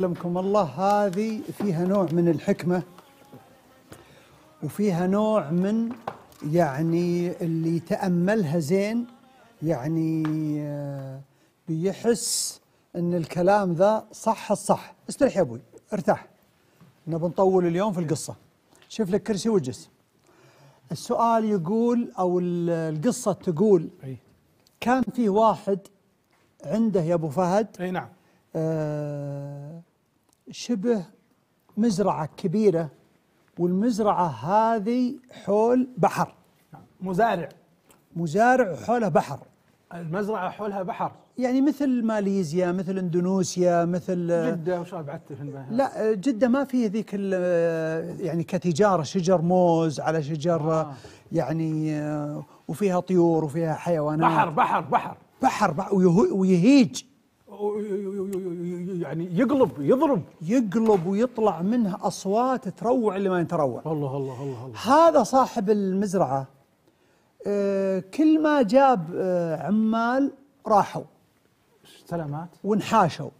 أعلمكم الله هذه فيها نوع من الحكمة وفيها نوع من يعني اللي تأملها زين يعني آه، بيحس أن الكلام ذا صح الصح استريح يا أبوي ارتاح نبي نطول اليوم في القصة شوف لك كرسي وجلس السؤال يقول أو القصة تقول كان فيه واحد عنده يا أبو فهد أي نعم آه، شبه مزرعة كبيرة والمزرعة هذه حول بحر مزارع مزارع حولها بحر المزرعة حولها بحر يعني مثل ماليزيا مثل اندونوسيا مثل آه، جدة وش بعدت لا آه، جدة ما في ذيك يعني كتجارة شجر موز على شجر آه. يعني وفيها طيور وفيها حيوانات بحر بحر بحر, بحر ويهيج يعني يقلب يضرب يقلب ويطلع منه اصوات تروع اللي ما يتروع الله الله الله, الله. هذا صاحب المزرعه آه، كل ما جاب آه، عمال راحوا سلامات وانحاشوا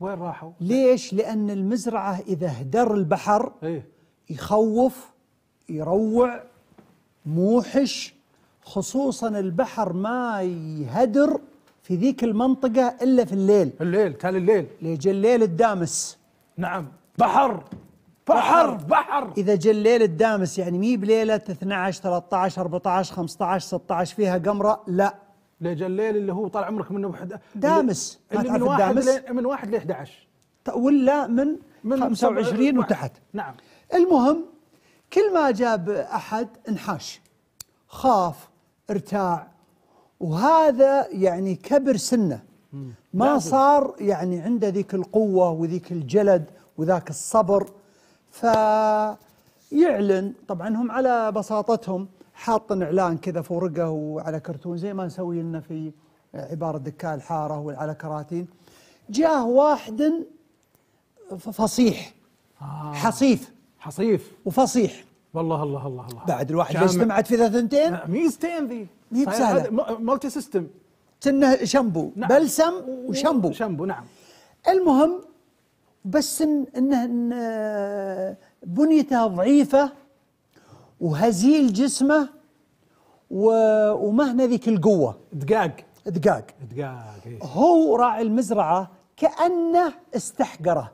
وين راحوا؟ ليش؟ لأن المزرعة إذا هدر البحر ايه؟ يخوف يروع موحش خصوصا البحر ما يهدر في ذيك المنطقة إلا في الليل الليل تالي الليل ليجي الليل الدامس نعم بحر بحر بحر إذا جا الليل الدامس يعني مي بليلة 12 13 14 15 16 فيها قمرة لا لجا الليل اللي هو طال عمرك من واحد دامس اللي, اللي من واحد دامس من واحد ل 11 ولا من, من 25 وتحت نعم المهم كل ما جاب أحد انحاش خاف ارتاع وهذا يعني كبر سنه ما صار يعني عنده ذيك القوه وذيك الجلد وذاك الصبر فيعلن طبعا هم على بساطتهم حاطن اعلان كذا في ورقه وعلى كرتون زي ما نسوي لنا في عباره دكاء الحاره وعلى كراتين جاه واحد فصيح آه حصيف حصيف وفصيح والله الله الله الله بعد الواحد لو اجتمعت في ثنتين ميزتين ذي مي بسهله مالتي سيستم كأنه شامبو نعم. بلسم وشامبو شامبو نعم المهم بس إن انه إن آه، بنيته ضعيفه وهزيل جسمه وما ذيك القوه دقاق دقاق دقاق إيه؟ هو راعي المزرعه كانه استحقره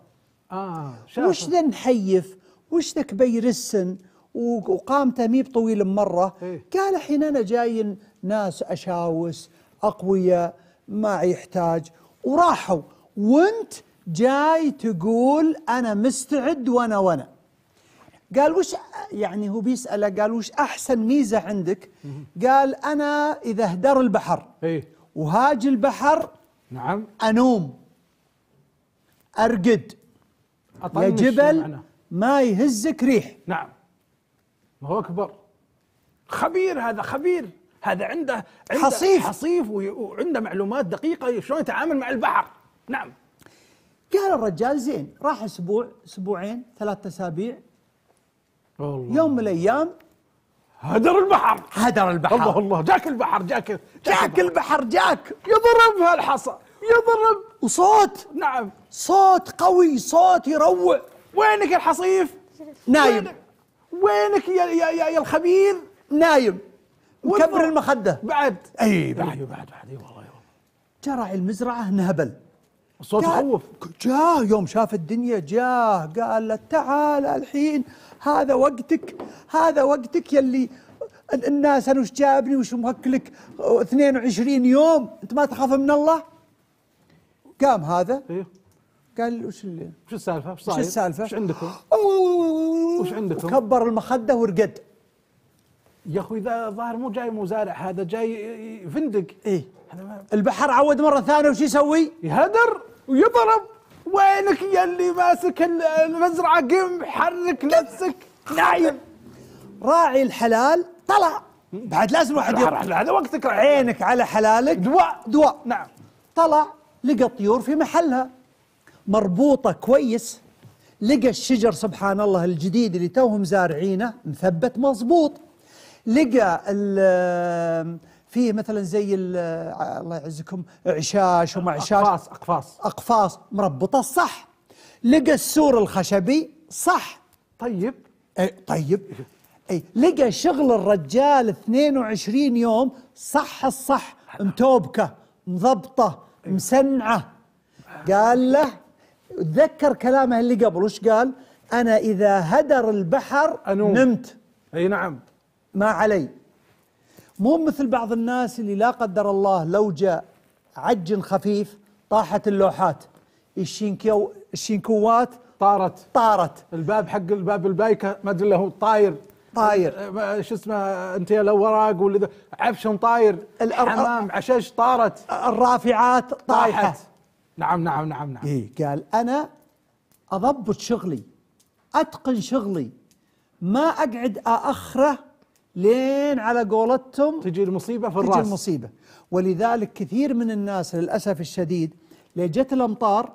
اه وش ذا نحيف وش ذا كبير السن وقامته ميب بطويل مره إيه؟ قال الحين انا جاي ناس أشاوس أقوياء ما يحتاج وراحوا وانت جاي تقول أنا مستعد وأنا وأنا قال وش يعني هو بيسأله قال وش أحسن ميزة عندك قال أنا إذا هدر البحر إيه. وهاج البحر نعم أنوم أرقد يا جبل ما يهزك ريح نعم ما هو أكبر خبير هذا خبير هذا عنده, عنده حصيف حصيف وعنده معلومات دقيقه شلون يتعامل مع البحر نعم قال الرجال زين راح اسبوع اسبوعين ثلاثة اسابيع يوم من الايام هدر البحر هدر البحر الله الله جاك البحر جاك جاك, جاك البحر جاك يضرب هالحصى يضرب وصوت نعم صوت قوي صوت يروع وينك الحصيف نايم وينك يا يا يا الخبير نايم وكبر المخده بعد اي إيه، بعد بعد بعد اي والله والله جرع المزرعه نهبل الصوت يخوف جاه يوم شاف الدنيا جاه قال له تعال الحين هذا وقتك هذا وقتك يلي الناس انا وش جابني وش مهكلك 22 يوم انت ما تخاف من الله؟ قام هذا إيه. قال وش اللي وش السالفه؟ وش صاير؟ وش السالفه؟ وش عندكم؟ وش عندكم؟ كبر المخده ورقد يا اخوي ذا ظاهر مو جاي مزارع هذا جاي فندق اي البحر عود مره ثانيه وش يسوي؟ يهدر ويضرب وينك يا اللي ماسك المزرعه قم حرك نفسك نايم راعي الحلال طلع بعد لازم واحد هذا وقتك عينك على حلالك دواء دواء نعم طلع لقى الطيور في محلها مربوطه كويس لقى الشجر سبحان الله الجديد اللي توهم زارعينه مثبت مضبوط لقى في مثلا زي الله يعزكم عشاش وما عشاش اقفاص اقفاص اقفاص مربطه صح لقى السور الخشبي صح طيب اي طيب اي لقى شغل الرجال 22 يوم صح الصح متوبكه مضبطه مسنعه قال له تذكر كلامه اللي قبل وش قال انا اذا هدر البحر أنوم. نمت اي نعم ما علي مو مثل بعض الناس اللي لا قدر الله لو جاء عج خفيف طاحت اللوحات الشينكو الشينكوات طارت طارت الباب حق الباب البايكه ما ادري له طاير طاير أه، شو اسمه انت الاوراق ولا عفشن طاير الحمام عشش طارت الرافعات طاحت, طاحت نعم نعم نعم نعم إيه قال انا اضبط شغلي اتقن شغلي ما اقعد اخره لين على قولتهم تجي المصيبه في الراس تجي المصيبه ولذلك كثير من الناس للاسف الشديد لجت الامطار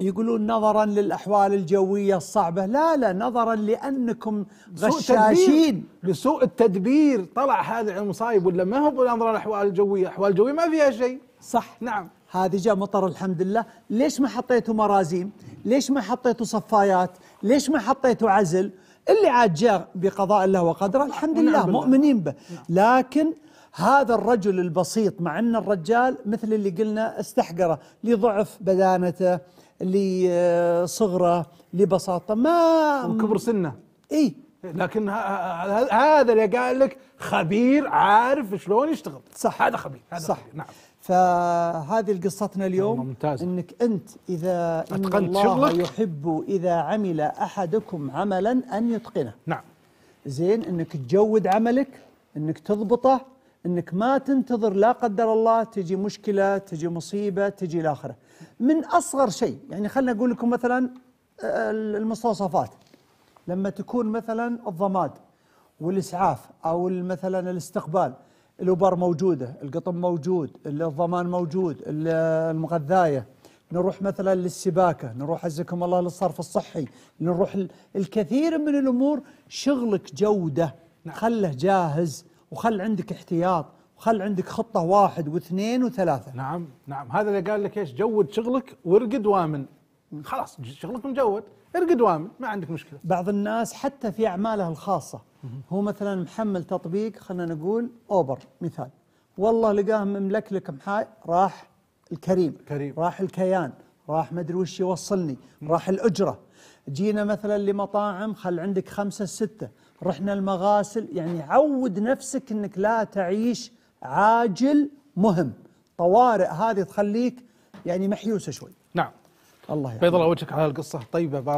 يقولون نظرا للاحوال الجويه الصعبه لا لا نظرا لانكم غشاشين لسوء التدبير طلع هذه المصايب ولا ما هو نظرا للاحوال الجويه الاحوال الجويه ما فيها شيء صح نعم هذه جاء مطر الحمد لله ليش ما حطيتوا مرازيم ليش ما حطيتوا صفايات ليش ما حطيتوا عزل اللي عاد جاء بقضاء الله وقدره نعم، الحمد لله مؤمنين به نعم. لكن هذا الرجل البسيط مع ان الرجال مثل اللي قلنا استحقره لضعف بدانته لصغره لبساطه ما وكبر سنه اي لكن هذا اللي قال لك خبير عارف شلون يشتغل صح هذا خبير هذا صح خبير. نعم فهذه قصتنا اليوم ممتاز. انك انت اذا ان الله شغلك. يحب اذا عمل احدكم عملا ان يتقنه نعم زين انك تجود عملك انك تضبطه انك ما تنتظر لا قدر الله تجي مشكله تجي مصيبه تجي الاخره من اصغر شيء يعني خلنا اقول لكم مثلا المستوصفات لما تكون مثلا الضماد والاسعاف او مثلا الاستقبال الأوبر موجودة القطب موجود الضمان موجود المغذاية نروح مثلا للسباكة نروح عزكم الله للصرف الصحي نروح الكثير من الأمور شغلك جودة نعم. خله جاهز وخل عندك احتياط وخل عندك خطة واحد واثنين وثلاثة نعم نعم هذا اللي قال لك ايش جود شغلك وارقد وامن خلاص شغلك مجود ارقد وامن ما عندك مشكله بعض الناس حتى في اعماله الخاصه هو مثلا محمل تطبيق خلينا نقول اوبر مثال والله لقاه مملكلك محاي راح الكريم كريم. راح الكيان راح مدري وش يوصلني راح الاجره جينا مثلا لمطاعم خل عندك خمسه سته رحنا المغاسل يعني عود نفسك انك لا تعيش عاجل مهم طوارئ هذه تخليك يعني محيوسه شوي نعم الله يعلم. بيض الله وجهك على القصه طيبه بارك